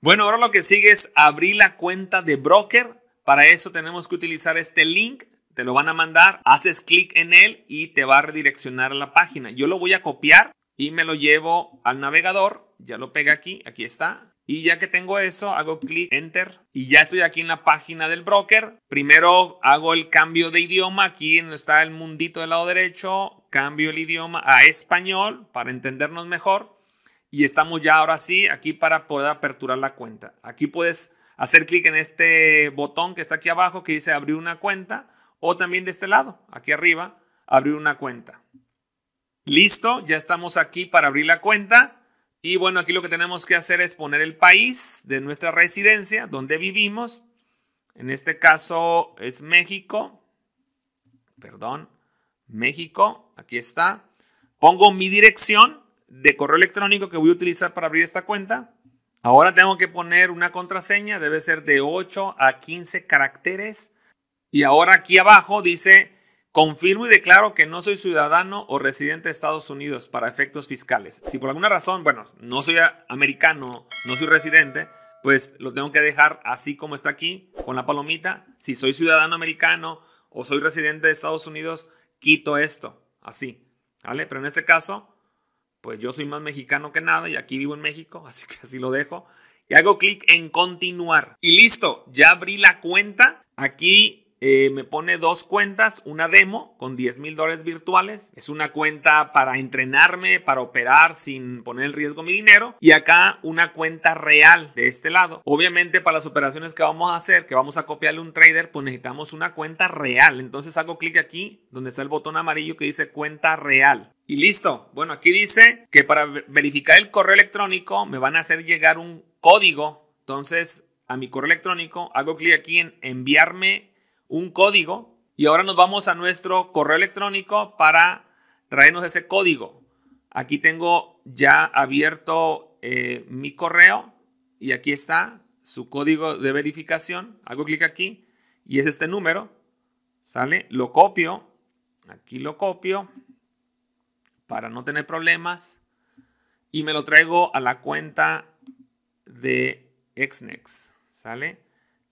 Bueno, ahora lo que sigue es abrir la cuenta de broker. Para eso tenemos que utilizar este link. Te lo van a mandar, haces clic en él y te va a redireccionar a la página. Yo lo voy a copiar y me lo llevo al navegador. Ya lo pego aquí, aquí está. Y ya que tengo eso, hago clic, enter y ya estoy aquí en la página del broker. Primero hago el cambio de idioma. Aquí está el mundito del lado derecho. Cambio el idioma a español para entendernos mejor y estamos ya ahora sí aquí para poder aperturar la cuenta. Aquí puedes hacer clic en este botón que está aquí abajo que dice abrir una cuenta o también de este lado, aquí arriba, abrir una cuenta. Listo, ya estamos aquí para abrir la cuenta. Y bueno, aquí lo que tenemos que hacer es poner el país de nuestra residencia, donde vivimos. En este caso es México. Perdón, México, aquí está. Pongo mi dirección, de correo electrónico que voy a utilizar para abrir esta cuenta. Ahora tengo que poner una contraseña, debe ser de 8 a 15 caracteres. Y ahora aquí abajo dice, confirmo y declaro que no soy ciudadano o residente de Estados Unidos para efectos fiscales. Si por alguna razón, bueno, no soy americano, no soy residente, pues lo tengo que dejar así como está aquí, con la palomita. Si soy ciudadano americano o soy residente de Estados Unidos, quito esto, así. ¿Vale? Pero en este caso, pues yo soy más mexicano que nada y aquí vivo en México, así que así lo dejo. Y hago clic en continuar. Y listo, ya abrí la cuenta. Aquí eh, me pone dos cuentas, una demo con 10 mil dólares virtuales. Es una cuenta para entrenarme, para operar sin poner en riesgo mi dinero. Y acá una cuenta real de este lado. Obviamente para las operaciones que vamos a hacer, que vamos a copiarle un trader, pues necesitamos una cuenta real. Entonces hago clic aquí donde está el botón amarillo que dice cuenta real. Y listo. Bueno, aquí dice que para verificar el correo electrónico me van a hacer llegar un código. Entonces, a mi correo electrónico hago clic aquí en enviarme un código. Y ahora nos vamos a nuestro correo electrónico para traernos ese código. Aquí tengo ya abierto eh, mi correo y aquí está su código de verificación. Hago clic aquí y es este número. ¿Sale? Lo copio. Aquí lo copio para no tener problemas y me lo traigo a la cuenta de Xnex. ¿Sale?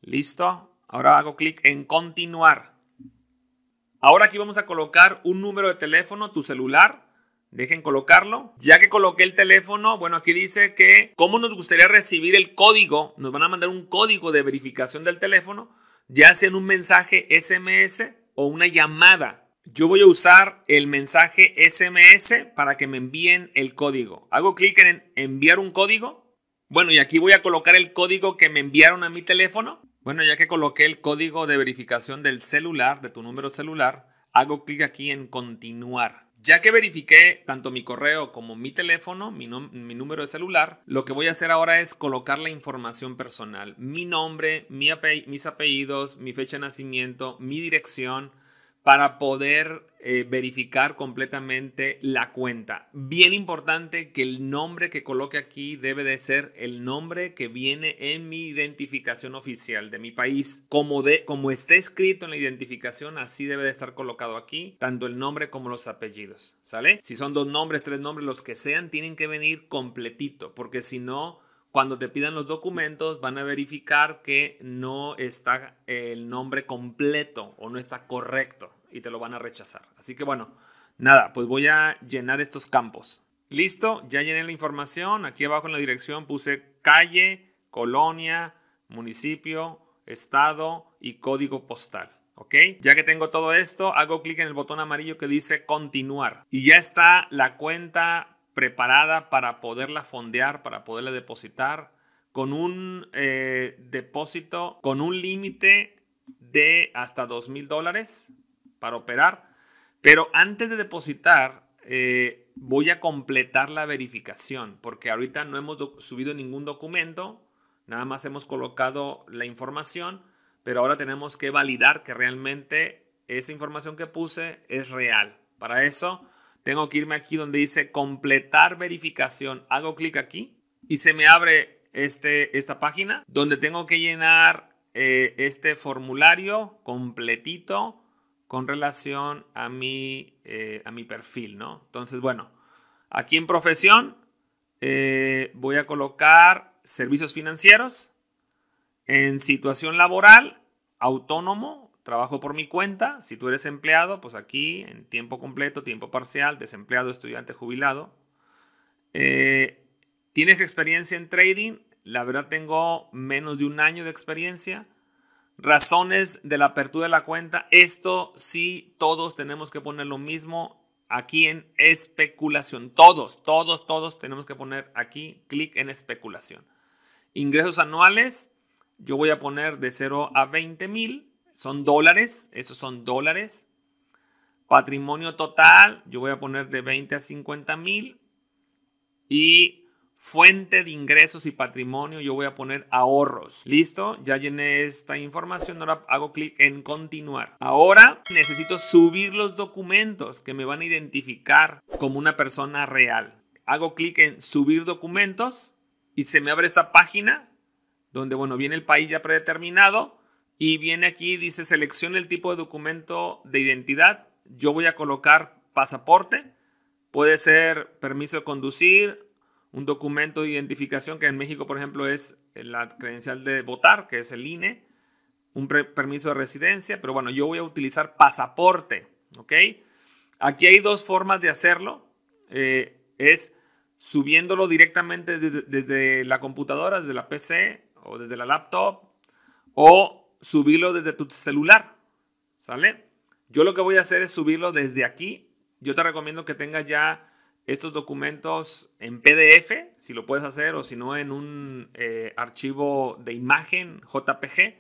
Listo. Ahora hago clic en continuar. Ahora aquí vamos a colocar un número de teléfono, tu celular. Dejen colocarlo. Ya que coloqué el teléfono, bueno, aquí dice que cómo nos gustaría recibir el código. Nos van a mandar un código de verificación del teléfono, ya sea en un mensaje SMS o una llamada. Yo voy a usar el mensaje SMS para que me envíen el código. Hago clic en enviar un código. Bueno, y aquí voy a colocar el código que me enviaron a mi teléfono. Bueno, ya que coloqué el código de verificación del celular, de tu número celular, hago clic aquí en continuar. Ya que verifiqué tanto mi correo como mi teléfono, mi, número de celular, lo que voy a hacer ahora es colocar la información personal. Mi nombre, mis apellidos, mi fecha de nacimiento, mi dirección, para poder eh, verificar completamente la cuenta. Bien importante que el nombre que coloque aquí debe de ser el nombre que viene en mi identificación oficial de mi país. Como, de, como esté escrito en la identificación, así debe de estar colocado aquí, tanto el nombre como los apellidos. ¿Sale? Si son dos nombres, tres nombres, los que sean, tienen que venir completito, porque si no... Cuando te pidan los documentos van a verificar que no está el nombre completo o no está correcto y te lo van a rechazar. Así que bueno, nada, pues voy a llenar estos campos. Listo, ya llené la información. Aquí abajo en la dirección puse calle, colonia, municipio, estado y código postal. ¿Ok? Ya que tengo todo esto, hago clic en el botón amarillo que dice continuar. Y ya está la cuenta preparada para poderla fondear, para poderla depositar con un eh, depósito, con un límite de hasta 2 mil dólares para operar. Pero antes de depositar, eh, voy a completar la verificación, porque ahorita no hemos subido ningún documento, nada más hemos colocado la información, pero ahora tenemos que validar que realmente esa información que puse es real. Para eso, tengo que irme aquí donde dice completar verificación. Hago clic aquí y se me abre este, esta página donde tengo que llenar eh, este formulario completito con relación a mi, eh, a mi perfil, ¿no? Entonces, bueno, aquí en profesión eh, voy a colocar servicios financieros, en situación laboral, autónomo, trabajo por mi cuenta, si tú eres empleado, pues aquí en tiempo completo, tiempo parcial, desempleado, estudiante, jubilado. Eh, ¿Tienes experiencia en trading? La verdad tengo menos de un año de experiencia razones de la apertura de la cuenta. Esto sí, todos tenemos que poner lo mismo aquí en especulación. Todos, todos, todos tenemos que poner aquí clic en especulación. Ingresos anuales, yo voy a poner de 0 a 20 mil. Son dólares, esos son dólares. Patrimonio total, yo voy a poner de 20 a 50 mil. Y Fuente de ingresos y patrimonio, yo voy a poner ahorros. Listo, ya llené esta información, ahora hago clic en continuar. Ahora necesito subir los documentos que me van a identificar como una persona real. Hago clic en subir documentos y se me abre esta página donde, bueno, viene el país ya predeterminado y viene aquí, dice seleccione el tipo de documento de identidad. Yo voy a colocar pasaporte, puede ser permiso de conducir, un documento de identificación que en México, por ejemplo, es la credencial de votar, que es el INE, un permiso de residencia, pero bueno, yo voy a utilizar pasaporte, ¿ok? Aquí hay dos formas de hacerlo. Eh, es subiéndolo directamente desde, desde la computadora, desde la PC o desde la laptop, o subirlo desde tu celular, ¿sale? Yo lo que voy a hacer es subirlo desde aquí. Yo te recomiendo que tengas ya estos documentos en PDF, si lo puedes hacer, o si no en un eh, archivo de imagen JPG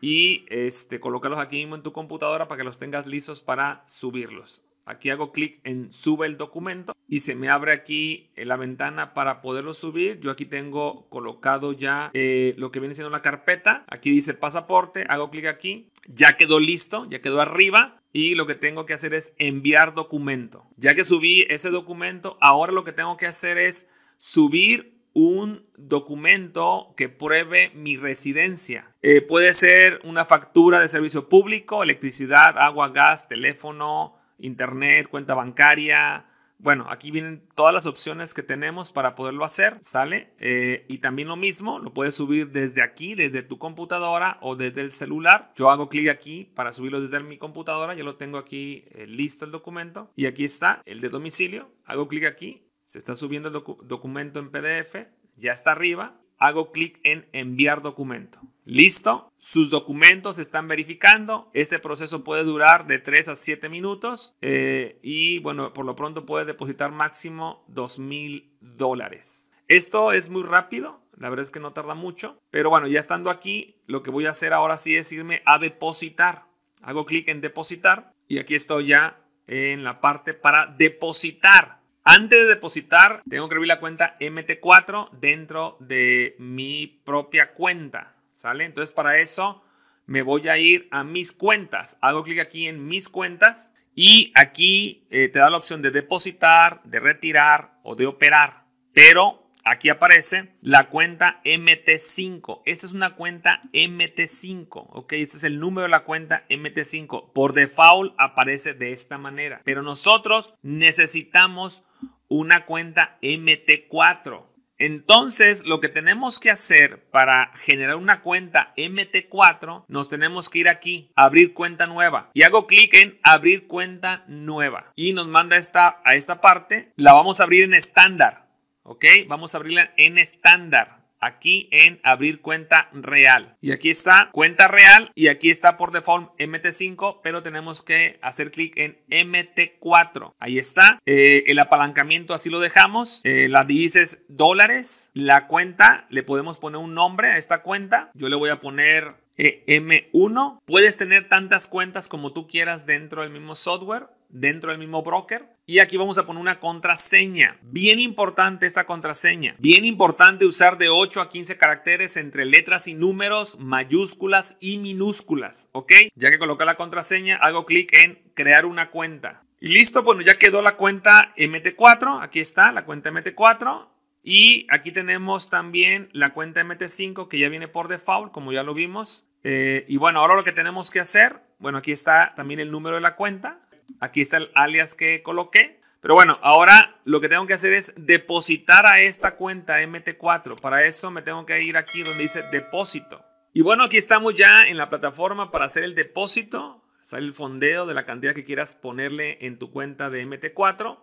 y este, colócalos aquí mismo en tu computadora para que los tengas lisos para subirlos. Aquí hago clic en sube el documento y se me abre aquí eh, la ventana para poderlo subir. Yo aquí tengo colocado ya eh, lo que viene siendo la carpeta. Aquí dice pasaporte, hago clic aquí, ya quedó listo, ya quedó arriba y lo que tengo que hacer es enviar documento. Ya que subí ese documento, ahora lo que tengo que hacer es subir un documento que pruebe mi residencia. Eh, puede ser una factura de servicio público, electricidad, agua, gas, teléfono, internet, cuenta bancaria, bueno, aquí vienen todas las opciones que tenemos para poderlo hacer, ¿sale? Eh, y también lo mismo, lo puedes subir desde aquí, desde tu computadora o desde el celular. Yo hago clic aquí para subirlo desde mi computadora, ya lo tengo aquí eh, listo el documento. Y aquí está el de domicilio, hago clic aquí, se está subiendo el documento en PDF, ya está arriba hago clic en enviar documento. Listo, sus documentos se están verificando. Este proceso puede durar de 3 a 7 minutos eh, y bueno, por lo pronto puede depositar máximo 2 mil dólares. Esto es muy rápido, la verdad es que no tarda mucho, pero bueno, ya estando aquí, lo que voy a hacer ahora sí es irme a depositar. Hago clic en depositar y aquí estoy ya en la parte para depositar. Antes de depositar, tengo que abrir la cuenta MT4 dentro de mi propia cuenta, ¿sale? Entonces para eso me voy a ir a mis cuentas. Hago clic aquí en mis cuentas y aquí eh, te da la opción de depositar, de retirar o de operar. Pero aquí aparece la cuenta MT5. Esta es una cuenta MT5, ¿ok? Este es el número de la cuenta MT5. Por default aparece de esta manera. Pero nosotros necesitamos una cuenta MT4. Entonces, lo que tenemos que hacer para generar una cuenta MT4, nos tenemos que ir aquí, abrir cuenta nueva. Y hago clic en abrir cuenta nueva. Y nos manda esta, a esta parte. La vamos a abrir en estándar. ¿Ok? Vamos a abrirla en estándar aquí en abrir cuenta real. Y aquí está cuenta real y aquí está por default MT5, pero tenemos que hacer clic en MT4. Ahí está. Eh, el apalancamiento así lo dejamos. Eh, la divisa dólares. La cuenta, le podemos poner un nombre a esta cuenta. Yo le voy a poner eh, M1. Puedes tener tantas cuentas como tú quieras dentro del mismo software dentro del mismo broker. Y aquí vamos a poner una contraseña. Bien importante esta contraseña. Bien importante usar de 8 a 15 caracteres entre letras y números, mayúsculas y minúsculas. ¿Ok? Ya que coloca la contraseña, hago clic en crear una cuenta. Y listo, bueno, ya quedó la cuenta MT4. Aquí está la cuenta MT4. Y aquí tenemos también la cuenta MT5 que ya viene por default, como ya lo vimos. Eh, y bueno, ahora lo que tenemos que hacer, bueno, aquí está también el número de la cuenta. Aquí está el alias que coloqué. Pero bueno, ahora lo que tengo que hacer es depositar a esta cuenta MT4. Para eso me tengo que ir aquí donde dice depósito. Y bueno, aquí estamos ya en la plataforma para hacer el depósito. Sale el fondeo de la cantidad que quieras ponerle en tu cuenta de MT4.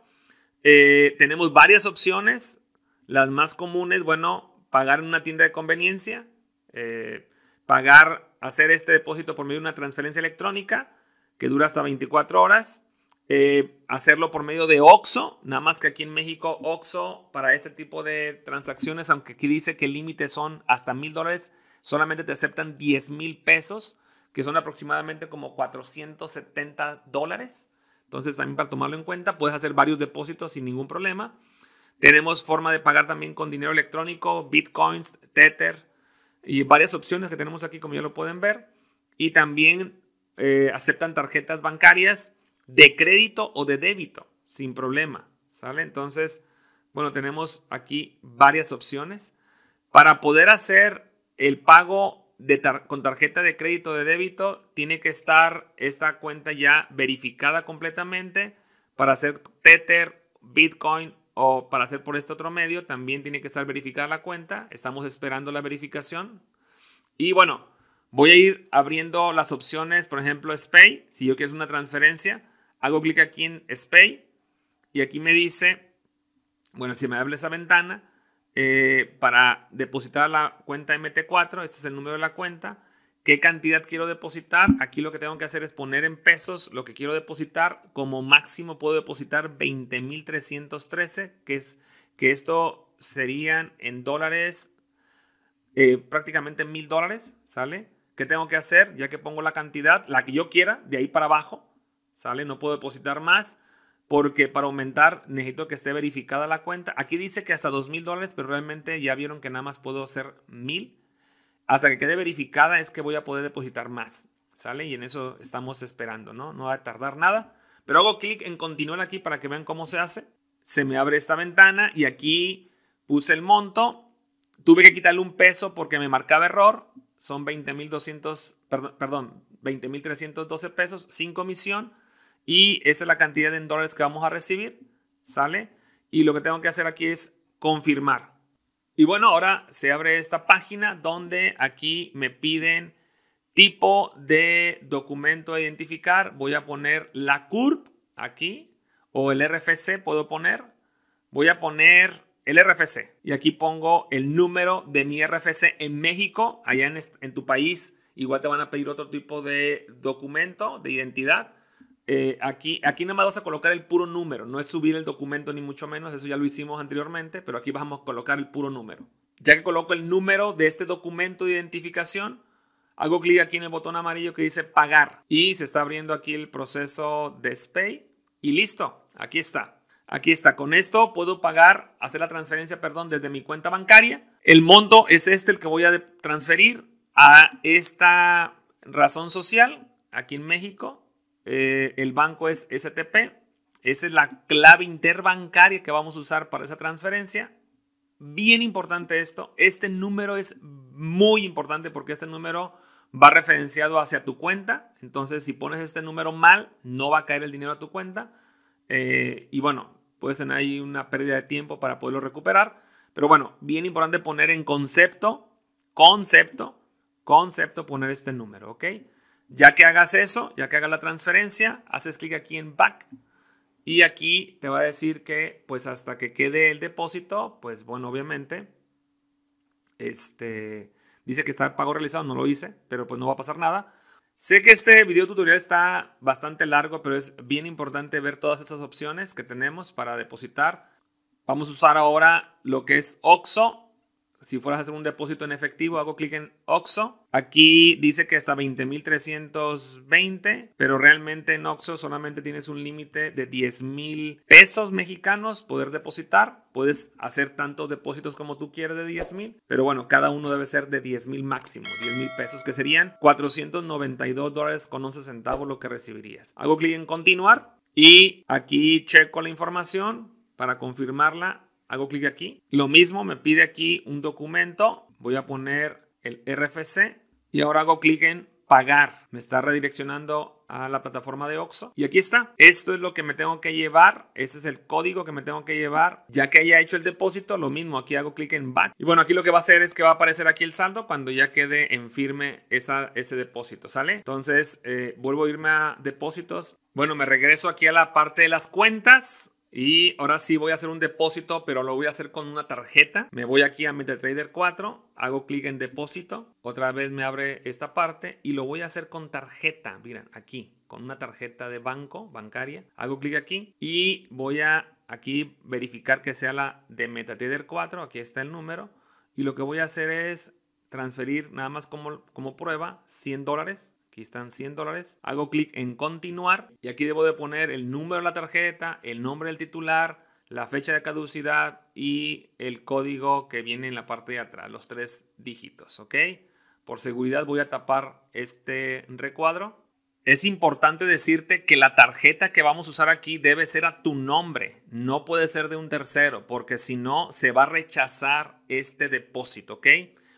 Eh, tenemos varias opciones. Las más comunes, bueno, pagar en una tienda de conveniencia, eh, pagar, hacer este depósito por medio de una transferencia electrónica que dura hasta 24 horas eh, hacerlo por medio de OXO, nada más que aquí en México OXO para este tipo de transacciones, aunque aquí dice que el límite son hasta mil dólares, solamente te aceptan 10 mil pesos, que son aproximadamente como 470 dólares. Entonces también para tomarlo en cuenta, puedes hacer varios depósitos sin ningún problema. Tenemos forma de pagar también con dinero electrónico, bitcoins, tether y varias opciones que tenemos aquí como ya lo pueden ver. Y también eh, aceptan tarjetas bancarias de crédito o de débito, sin problema, ¿sale? Entonces, bueno, tenemos aquí varias opciones. Para poder hacer el pago de con tarjeta de crédito o de débito, tiene que estar esta cuenta ya verificada completamente. Para hacer Tether, Bitcoin o para hacer por este otro medio, también tiene que estar verificada la cuenta. Estamos esperando la verificación. Y bueno, voy a ir abriendo las opciones, por ejemplo, SPAY, si yo quiero una transferencia Hago clic aquí en Spay y aquí me dice, bueno, si me abre esa ventana, eh, para depositar la cuenta MT4, este es el número de la cuenta, qué cantidad quiero depositar. Aquí lo que tengo que hacer es poner en pesos lo que quiero depositar. Como máximo puedo depositar 20.313, que es que esto serían en dólares eh, prácticamente mil dólares, ¿sale? ¿Qué tengo que hacer? Ya que pongo la cantidad, la que yo quiera, de ahí para abajo, ¿Sale? No puedo depositar más porque para aumentar necesito que esté verificada la cuenta. Aquí dice que hasta mil dólares, pero realmente ya vieron que nada más puedo hacer mil Hasta que quede verificada es que voy a poder depositar más, ¿sale? Y en eso estamos esperando, ¿no? No va a tardar nada. Pero hago clic en continuar aquí para que vean cómo se hace. Se me abre esta ventana y aquí puse el monto. Tuve que quitarle un peso porque me marcaba error. Son 20.200, perdón, perdón 20.312 pesos sin comisión. Y esa es la cantidad en dólares que vamos a recibir, ¿sale? Y lo que tengo que hacer aquí es confirmar. Y bueno, ahora se abre esta página donde aquí me piden tipo de documento a identificar. Voy a poner la CURP aquí o el RFC puedo poner. Voy a poner el RFC y aquí pongo el número de mi RFC en México, allá en, en tu país. Igual te van a pedir otro tipo de documento de identidad eh, aquí, aquí nada más vas a colocar el puro número, no es subir el documento ni mucho menos, eso ya lo hicimos anteriormente, pero aquí vamos a colocar el puro número. Ya que coloco el número de este documento de identificación, hago clic aquí en el botón amarillo que dice pagar y se está abriendo aquí el proceso de SPAY y listo, aquí está. Aquí está, con esto puedo pagar, hacer la transferencia, perdón, desde mi cuenta bancaria. El monto es este el que voy a transferir a esta razón social aquí en México eh, el banco es STP. Esa es la clave interbancaria que vamos a usar para esa transferencia. Bien importante esto. Este número es muy importante porque este número va referenciado hacia tu cuenta. Entonces, si pones este número mal, no va a caer el dinero a tu cuenta. Eh, y bueno, puedes tener ahí una pérdida de tiempo para poderlo recuperar. Pero bueno, bien importante poner en concepto, concepto, concepto, poner este número, ¿ok? Ya que hagas eso, ya que hagas la transferencia, haces clic aquí en Back y aquí te va a decir que pues hasta que quede el depósito, pues bueno, obviamente, este, dice que está el pago realizado, no lo hice, pero pues no va a pasar nada. Sé que este video tutorial está bastante largo, pero es bien importante ver todas esas opciones que tenemos para depositar. Vamos a usar ahora lo que es OXO si fueras a hacer un depósito en efectivo, hago clic en OXO. Aquí dice que hasta 20.320, pero realmente en OXO solamente tienes un límite de 10.000 pesos mexicanos poder depositar. Puedes hacer tantos depósitos como tú quieras de 10.000, pero bueno, cada uno debe ser de 10.000 máximo, 10.000 pesos, que serían 492 dólares con 11 centavos lo que recibirías. Hago clic en continuar y aquí checo la información para confirmarla hago clic aquí. Lo mismo me pide aquí un documento. Voy a poner el RFC y ahora hago clic en pagar. Me está redireccionando a la plataforma de Oxo Y aquí está. Esto es lo que me tengo que llevar. Ese es el código que me tengo que llevar. Ya que haya hecho el depósito, lo mismo. Aquí hago clic en back. Y bueno, aquí lo que va a hacer es que va a aparecer aquí el saldo cuando ya quede en firme esa, ese depósito, ¿sale? Entonces, eh, vuelvo a irme a depósitos. Bueno, me regreso aquí a la parte de las cuentas. Y ahora sí voy a hacer un depósito, pero lo voy a hacer con una tarjeta. Me voy aquí a MetaTrader 4, hago clic en depósito, otra vez me abre esta parte y lo voy a hacer con tarjeta. Miren, aquí, con una tarjeta de banco, bancaria. Hago clic aquí y voy a aquí verificar que sea la de MetaTrader 4. Aquí está el número. Y lo que voy a hacer es transferir nada más como, como prueba 100 dólares Aquí están 100 dólares. Hago clic en continuar y aquí debo de poner el número de la tarjeta, el nombre del titular, la fecha de caducidad y el código que viene en la parte de atrás, los tres dígitos, ¿ok? Por seguridad voy a tapar este recuadro. Es importante decirte que la tarjeta que vamos a usar aquí debe ser a tu nombre, no puede ser de un tercero, porque si no se va a rechazar este depósito, ¿ok?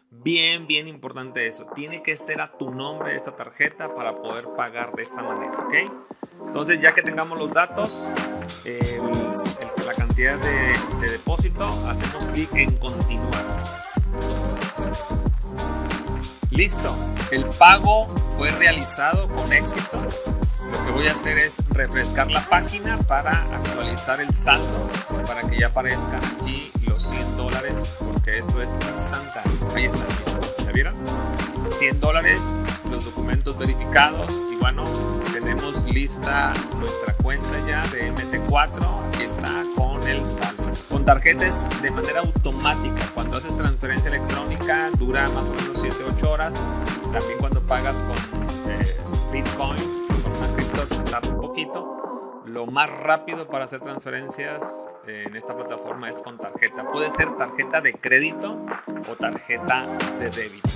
Bien, bien importante eso. Tiene que ser a tu nombre esta tarjeta para poder pagar de esta manera, ¿ok? Entonces ya que tengamos los datos, la cantidad de, depósito, hacemos clic en continuar. Listo, el pago fue realizado con éxito. Lo que voy a hacer es refrescar la página para actualizar el saldo para que ya aparezcan aquí los 100 dólares esto es instantáneo. Ahí está, ¿ya vieron? 100 dólares, los documentos verificados y bueno, tenemos lista nuestra cuenta ya de MT4, aquí está con el saldo. Con tarjetas de manera automática, cuando haces transferencia electrónica dura más o menos 7-8 horas, también cuando pagas con eh, Bitcoin, con una cripto tarda un poquito lo más rápido para hacer transferencias eh, en esta plataforma es con tarjeta. Puede ser tarjeta de crédito o tarjeta de débito.